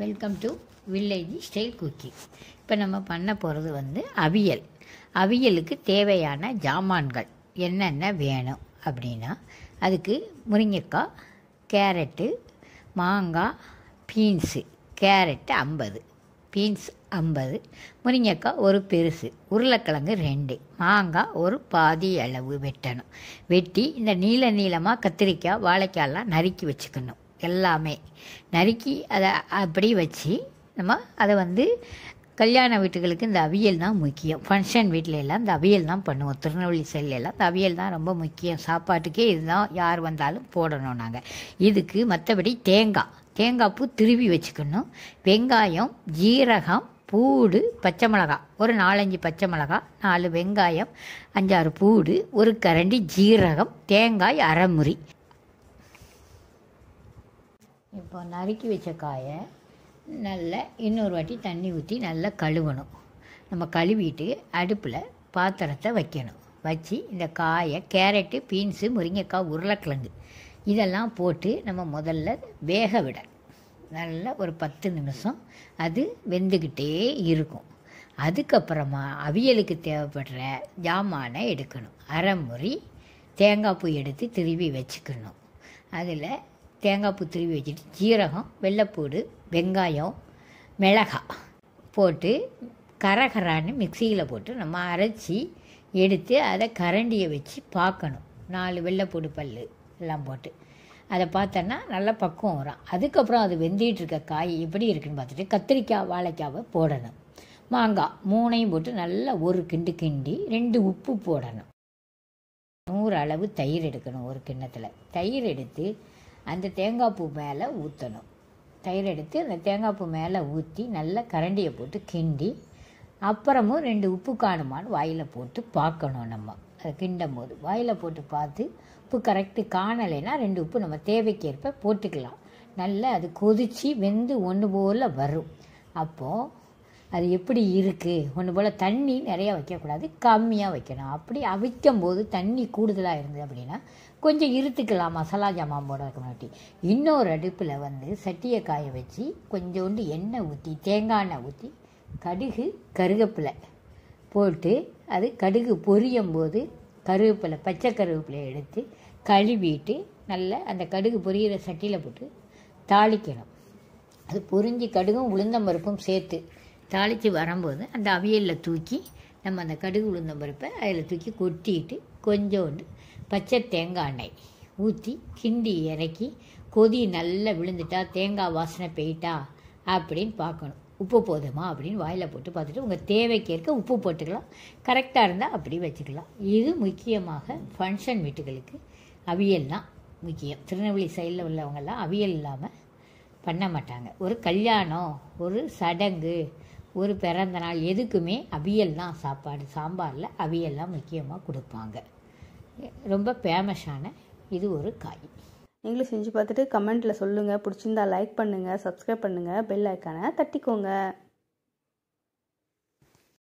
welcome to village style cooking இப்போ நம்ம பண்ண போகிறது வந்து அவியல் அவியலுக்கு தேவையான ஜாமான்கள் என்னென்ன வேணும் அப்படின்னா அதுக்கு முருங்கைக்காய் கேரட்டு மாங்காய் பீன்ஸு கேரட்டு ஐம்பது பீன்ஸ் ஐம்பது முருங்கைக்காய் ஒரு பெருசு உருளைக்கிழங்கு ரெண்டு மாங்காய் ஒரு பாதி அளவு வெட்டணும் வெட்டி இந்த நீல நீளமாக கத்திரிக்காய் வாழைக்காயெல்லாம் நறுக்கி வச்சுக்கணும் எல்லாமே நறுக்கி அதை அப்படி வச்சு நம்ம அதை வந்து கல்யாண வீட்டுகளுக்கு இந்த அவியல் தான் முக்கியம் ஃபங்க்ஷன் வீட்டில எல்லாம் இந்த அவியல் தான் பண்ணுவோம் திருநெல்வேலி சைட்லலாம் இந்த அவியல் தான் ரொம்ப முக்கியம் சாப்பாட்டுக்கே இதுதான் யார் வந்தாலும் போடணும் நாங்கள் இதுக்கு மற்றபடி தேங்காய் தேங்காய் பூ திருவி வச்சுக்கணும் வெங்காயம் ஜீரகம் பூடு பச்சை மிளகா ஒரு நாலஞ்சு பச்சை மிளகா நாலு வெங்காயம் அஞ்சாறு பூடு ஒரு கரண்டி ஜீரகம் தேங்காய் அரைமுறி இப்போ நறுக்கி வச்ச காயை நல்லா இன்னொரு வாட்டி தண்ணி ஊற்றி நல்லா கழுவணும் நம்ம கழுவிட்டு அடுப்பில் பாத்திரத்தை வைக்கணும் வச்சு இந்த காயை கேரட்டு பீன்ஸு முருங்கைக்காய் உருளைக்கிழங்கு இதெல்லாம் போட்டு நம்ம முதல்ல வேக விட நல்லா ஒரு பத்து நிமிஷம் அது வெந்துக்கிட்டே இருக்கும் அதுக்கப்புறமா அவியலுக்கு தேவைப்படுற ஜாமானை எடுக்கணும் அரைமுறி தேங்காய் பூ எடுத்து திருவி வச்சுக்கணும் அதில் தேங்காய் பூ திருவி வச்சுட்டு ஜீரகம் வெள்ளைப்பூடு வெங்காயம் மிளகா போட்டு கரகரான்னு மிக்சியில் போட்டு நம்ம அரைச்சி எடுத்து அதை கரண்டியை வச்சு பார்க்கணும் நாலு வெள்ளைப்பூடு பல் எல்லாம் போட்டு அதை பார்த்தோன்னா நல்லா பக்குவம் வரும் அதுக்கப்புறம் அது வெந்திட்டு இருக்க காய் எப்படி இருக்குன்னு பார்த்துட்டு கத்திரிக்காய் வாழைக்காவை போடணும் மாங்காய் மூணையும் போட்டு நல்லா ஒரு கிண்டு கிண்டி ரெண்டு உப்பு போடணும் நூறு அளவு தயிர் எடுக்கணும் ஒரு கிண்ணத்தில் தயிர் எடுத்து அந்த தேங்காய் பூ மேலே ஊற்றணும் தயிர் எடுத்து அந்த தேங்காய் பூ மேலே ஊற்றி நல்லா கரண்டியை போட்டு கிண்டி அப்புறமும் ரெண்டு உப்பு காணுமான்னு வாயில் போட்டு பார்க்கணும் நம்ம அதை கிண்டும் போது வாயில் போட்டு பார்த்து உப்பு கரெக்டு காணலைன்னா ரெண்டு உப்பு நம்ம தேவைக்கேற்ப போட்டுக்கலாம் நல்லா அது கொதித்து வெந்து ஒன்று போல் வரும் அப்போது அது எப்படி இருக்குது ஒன்று போல் தண்ணி நிறையா வைக்கக்கூடாது கம்மியாக வைக்கணும் அப்படி அவிக்கும் போது தண்ணி கூடுதலாக இருந்தது அப்படின்னா கொஞ்சம் இருத்துக்கலாம் மசாலா ஜாமான் போட மாட்டி இன்னொரு அடுப்பில் வந்து சட்டியை காய வச்சு கொஞ்சோண்டு எண்ணெய் ஊற்றி தேங்காய் எண்ணெய் ஊற்றி கடுகு கருவேப்பிலை போட்டு அது கடுகு பொரியும் போது கருவேப்பிலை பச்சை கருவேப்பிலையை எடுத்து கழுவிட்டு நல்லா அந்த கடுகு பொரியிற சட்டியில் போட்டு தாளிக்கணும் அது பொரிஞ்சு கடுகும் உளுந்தம்பருப்பும் சேர்த்து தாளித்து வரும்போது அந்த அவியலில் தூக்கி நம்ம அந்த கடுகு உளுந்த பருப்பை அதில் தூக்கி கொட்டிட்டு கொஞ்சோண்டு பச்சை தேங்காய் எண்ணெய் ஊற்றி கிண்டி இறக்கி கொதி நல்லா விழுந்துட்டா தேங்காய் வாசனை போயிட்டா அப்படின்னு பார்க்கணும் உப்பு போதுமா அப்படின்னு வாயில் போட்டு பார்த்துட்டு உங்கள் தேவைக்கேற்க உப்பு போட்டுக்கலாம் கரெக்டாக இருந்தால் அப்படி வச்சுக்கலாம் இது முக்கியமாக ஃபங்க்ஷன் வீட்டுகளுக்கு அவியல் தான் முக்கியம் திருநெல்வேலி சைடில் உள்ளவங்கெல்லாம் அவியல் இல்லாமல் பண்ண மாட்டாங்க ஒரு கல்யாணம் ஒரு சடங்கு ஒரு பிறந்த நாள் எதுக்குமே அவியல் தான் சாப்பாடு சாம்பாரில் அவியல் தான் முக்கியமாக கொடுப்பாங்க ரொம்ப ஃபேமஸான இது ஒரு காய் நீங்களும் செஞ்சு பார்த்துட்டு கமெண்ட்டில் சொல்லுங்கள் பிடிச்சிருந்தா லைக் பண்ணுங்கள் சப்ஸ்கிரைப் பண்ணுங்கள் பெல் ஐக்கானை தட்டிக்கோங்க